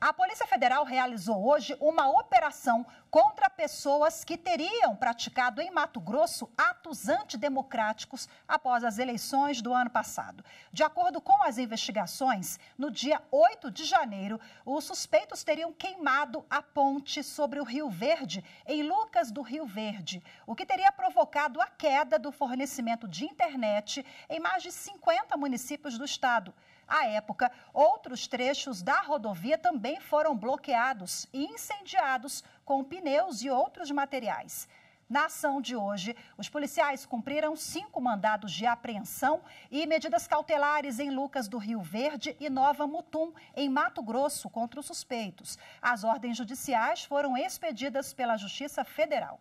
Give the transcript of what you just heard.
A Polícia Federal realizou hoje uma operação contra pessoas que teriam praticado em Mato Grosso atos antidemocráticos após as eleições do ano passado. De acordo com as investigações, no dia 8 de janeiro, os suspeitos teriam queimado a ponte sobre o Rio Verde, em Lucas do Rio Verde, o que teria provocado a queda do fornecimento de internet em mais de 50 municípios do estado. À época, outros trechos da rodovia também foram bloqueados e incendiados com pneus e outros materiais. Na ação de hoje, os policiais cumpriram cinco mandados de apreensão e medidas cautelares em Lucas do Rio Verde e Nova Mutum, em Mato Grosso, contra os suspeitos. As ordens judiciais foram expedidas pela Justiça Federal.